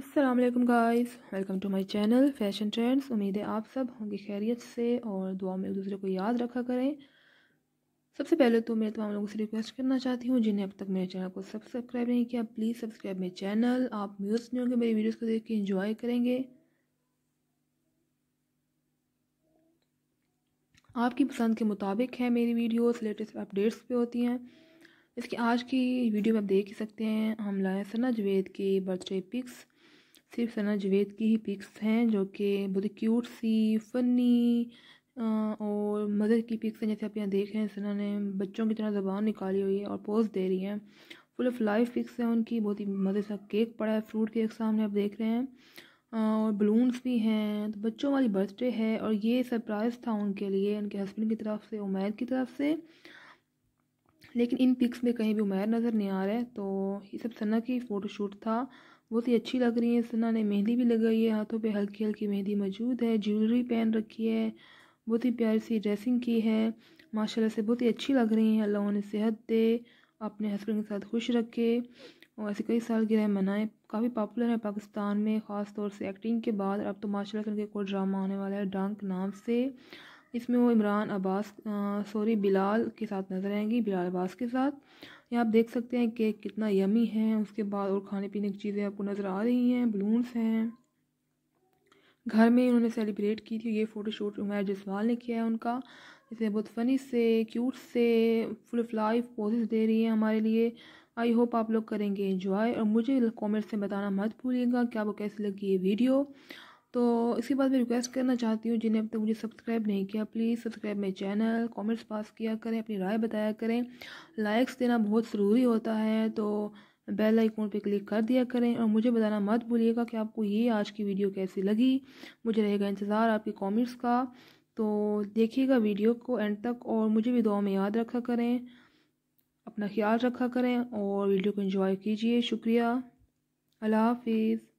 Aslam guys welcome to my channel fashion trends उम्मीद है आप सब होंगे खैरियत से और दुआ में एक दूसरे को याद रखा करें सबसे पहले तो मैं तमाम लोगों से रिक्वेस्ट करना चाहती हूँ जिन्हें अब तक मेरे चैनल को सब्सक्राइब नहीं किया प्लीज़ सब्सक्राइब मेरे चैनल आप म्यूज़ नहीं होंगे मेरी वीडियोज़ को देख के इंजॉय करेंगे आपकी पसंद के मुताबिक है मेरी वीडियोस लेटेस्ट अपडेट्स पे होती हैं इसकी आज की वीडियो में आप देख ही सकते हैं हम लाए सना जवेद की बर्थडे पिक्स सिर्फ सना जवेद की ही पिक्स हैं जो कि बहुत ही क्यूट सी फनी और मदर की पिक्स हैं जैसे आप यहाँ देख रहे हैं सना ने बच्चों की तरह ज़बान निकाली हुई है और पोज दे रही हैं फुल ऑफ लाइफ पिक्स हैं उनकी बहुत ही मज़े सा केक पड़ा है फ्रूट केक सामने आप देख रहे हैं और बलून्स भी हैं तो बच्चों वाली बर्थडे है और ये सरप्राइज़ था उनके लिए उनके हस्बैंड की तरफ से उमैर की तरफ से लेकिन इन पिक्स में कहीं भी उमैर नज़र नहीं आ रहा है तो ये सब सना की फ़ोटोशूट था बहुत ही अच्छी लग रही है सना ने मेहंदी भी लगाई है हाथों पे हल्की हल्की मेहंदी मौजूद है ज्वेलरी पहन रखी है बहुत ही प्यारी सी ड्रेसिंग की है माशाल्लाह से बहुत ही अच्छी लग रही है अल्लाह उन्हें सेहत दे अपने हस्बैंड के साथ खुश रखे और ऐसे कई साल गिरह मनाएं काफ़ी पॉपुलर है पाकिस्तान में ख़ास तौर से एक्टिंग के बाद अब तो माशाल्लाह से उनके कोई ड्रामा आने वाला है डांक नाम से इसमें वो इमरान अब्बास सॉरी बिलाल के साथ नज़र आएंगी बिलाल अब्बास के साथ यहाँ आप देख सकते हैं केक कितना यमी है उसके बाद और खाने पीने की चीज़ें आपको नज़र आ रही हैं बलून्स हैं घर में उन्होंने सेलिब्रेट की थी ये फ़ोटोशूट उमैर जसवाल ने किया है उनका इसे बहुत फ़नी से क्यूट से फुल ऑफ लाइफ पोजेस दे रही है हमारे लिए आई होप आप लोग करेंगे एंजॉय और मुझे कमेंट्स में बताना मत भूलिएगा कि आपको कैसी लगी ये वीडियो तो इसके बाद मैं रिक्वेस्ट करना चाहती हूँ जिन्हें अब तक मुझे सब्सक्राइब नहीं किया प्लीज़ सब्सक्राइब मेरे चैनल कमेंट्स पास किया करें अपनी राय बताया करें लाइक्स देना बहुत ज़रूरी होता है तो बेल आइकॉन पे क्लिक कर दिया करें और मुझे बताना मत भूलिएगा कि आपको ये आज की वीडियो कैसी लगी मुझे रहेगा इंतज़ार आपके कॉमेंट्स का तो देखिएगा वीडियो को एंड तक और मुझे भी दुआ में याद रखा करें अपना ख्याल रखा करें और वीडियो को इंजॉय कीजिए शुक्रिया अल्लाह हाफिज़